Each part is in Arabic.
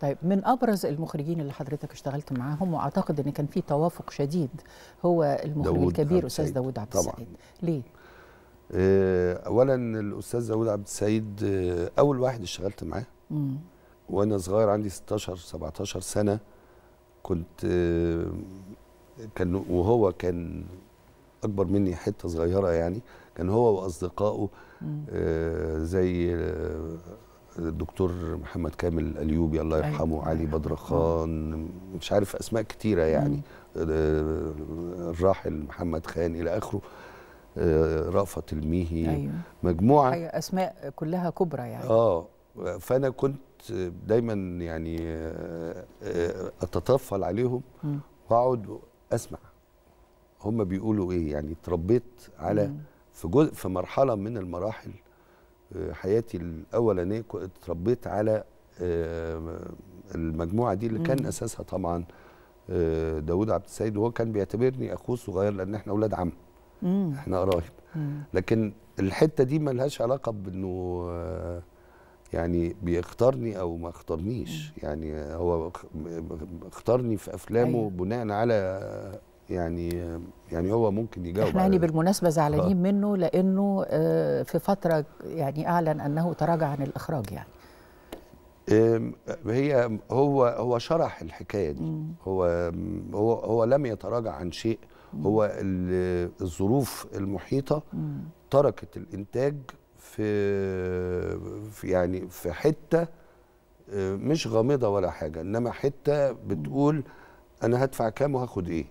طيب من ابرز المخرجين اللي حضرتك اشتغلت معاهم واعتقد ان كان في توافق شديد هو المخرج الكبير استاذ داوود عبد السعيد ليه؟ آه، اولا الاستاذ داوود عبد السعيد آه، اول واحد اشتغلت معاه وانا صغير عندي 16 17 سنه كنت آه، كان وهو كان اكبر مني حته صغيره يعني كان هو واصدقائه زي الدكتور محمد كامل الايوبي الله أيوة. يرحمه أيوة. علي بدرخان مش عارف اسماء كتيره يعني آه، الراحل محمد خان الى اخره آه، رأفت الميهي أيوة. مجموعه أيوة، اسماء كلها كبرى يعني اه فانا كنت دايما يعني آه، اتطفل عليهم واقعد اسمع هم بيقولوا ايه يعني اتربيت على في جزء في مرحله من المراحل حياتي الاولانيه اتربيت على آه، المجموعه دي اللي كان اساسها طبعا آه، داوود عبد السيد وهو كان بيعتبرني اخوه الصغير لان احنا اولاد عم احنا قرايب لكن الحته دي ملهاش علاقه بانه آه، يعني بيختارني او ما اختارنيش يعني هو اختارني في افلامه أيوه. بناء على يعني يعني هو ممكن يجاوب احنا يعني بالمناسبه زعلانين آه. منه لانه آه، في فتره يعني اعلن انه تراجع عن الاخراج يعني هي هو هو شرح الحكايه دي هو هو هو لم يتراجع عن شيء هو الظروف المحيطه تركت الانتاج في, في يعني في حته آه، مش غامضه ولا حاجه انما حته بتقول انا هدفع كام وهاخد ايه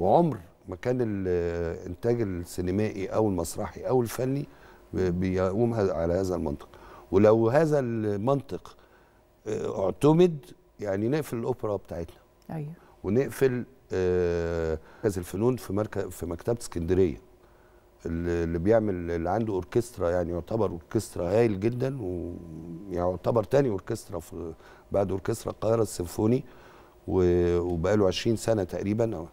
وعمر ما كان الانتاج السينمائي او المسرحي او الفني بيقوم على هذا المنطق ولو هذا المنطق آه، اعتمد يعني نقفل الاوبرا بتاعتنا ايوه ونقفل آه، مركز الفنون في مركز في مكتبه اسكندريه اللي بيعمل اللي عنده اوركسترا يعني يعتبر اوركسترا هايل جدا ويعتبر تاني اوركسترا في بعد اوركسترا القاهره السيمفوني وبقاله 20 سنه تقريبا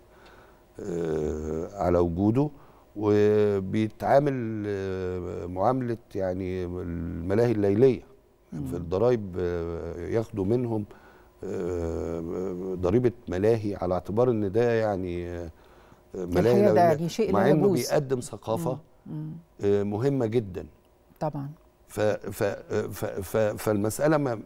آه، على وجوده وبيتعامل آه، معامله يعني الملاهي الليليه في الضرايب آه، ياخدوا منهم ضريبه ملاهي على اعتبار ان ده يعني ملاهي ده يعني شيء مع انه بيقدم ثقافه مهمه جدا طبعا ف ف ف ف فالمساله ما,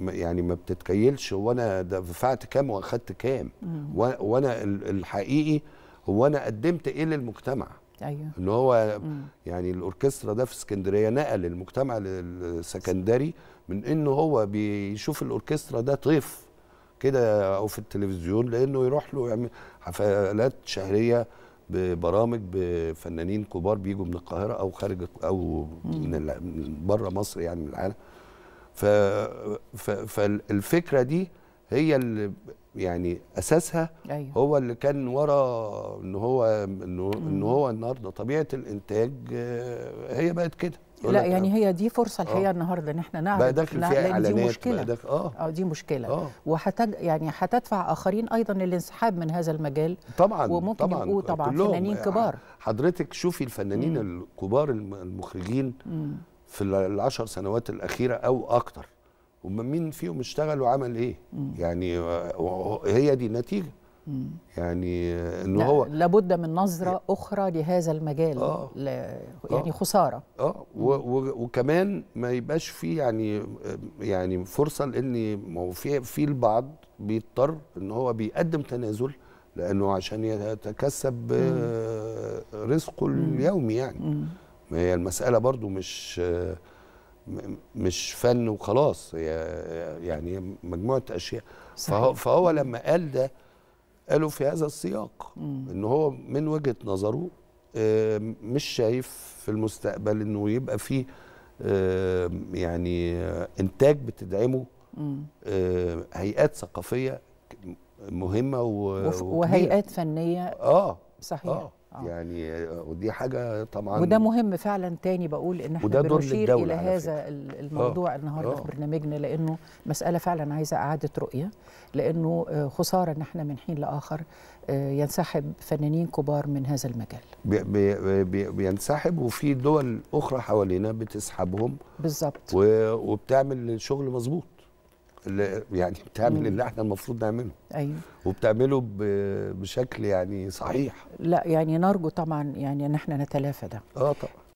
ما يعني ما بتتكيلش وانا دفعت كام واخدت كام وانا الحقيقي هو انا قدمت ايه للمجتمع ايوه ان هو مم. يعني الاوركسترا ده في اسكندريه نقل المجتمع السكندري من انه هو بيشوف الاوركسترا ده طيف كده او في التلفزيون لانه يروح له يعمل حفلات شهريه ببرامج بفنانين كبار بيجوا من القاهره او خارج او من بره مصر يعني من العالم ف... فالفكره دي هي اللي يعني اساسها أيوة. هو اللي كان ورا ان هو ان هو النهارده طبيعه الانتاج آه، هي بقت كده لا يعني آه. هي دي فرصه آه. الحقيقه آه. النهارده ان احنا نعرف بقى داخل فيها اعلانات دي مشكله بقى اه اه دي مشكله آه. وهتج يعني هتدفع اخرين ايضا للانسحاب من هذا المجال طبعا وممكن طبعا يبقوا طبعا فنانين كبار حضرتك شوفي الفنانين مم. الكبار المخرجين مم. في العشر سنوات الاخيره او اكتر هم مين فيهم اشتغل وعمل ايه مم. يعني هي دي النتيجه مم. يعني ان هو لابد من نظره اخرى لهذا المجال آه ل... آه. يعني آه خساره اه و... و... وكمان ما يبقاش في يعني يعني فرصه لان ما هو في في البعض بيضطر ان هو بيقدم تنازل لانه عشان يتكسب آه، رزقه اليومي يعني ما هي المساله برضو مش مش فن وخلاص يعني مجموعه اشياء صحيح. فهو, فهو لما قال ده قالوا في هذا السياق ان هو من وجهه نظره آه، مش شايف في المستقبل انه يبقى فيه آه، يعني آه، انتاج بتدعمه هيئات ثقافيه مهمه و... وهيئات فنيه اه صحيح آه. آه. يعني آه، ودي حاجه طبعا وده مهم فعلا تاني بقول ان احنا بنشير الى هذا آه. الموضوع أوه. النهارده أوه. في برنامجنا لانه مساله فعلا عايزه اعاده رؤيه لانه خساره ان احنا من حين لاخر ينسحب فنانين كبار من هذا المجال بي بي بي بينسحب وفي دول اخرى حوالينا بتسحبهم بالظبط وبتعمل شغل مظبوط يعني بتعمل اللي احنا المفروض نعمله ايوه وبتعمله بشكل يعني صحيح لا يعني نرجو طبعا يعني ان احنا نتلافى ده اه طبعا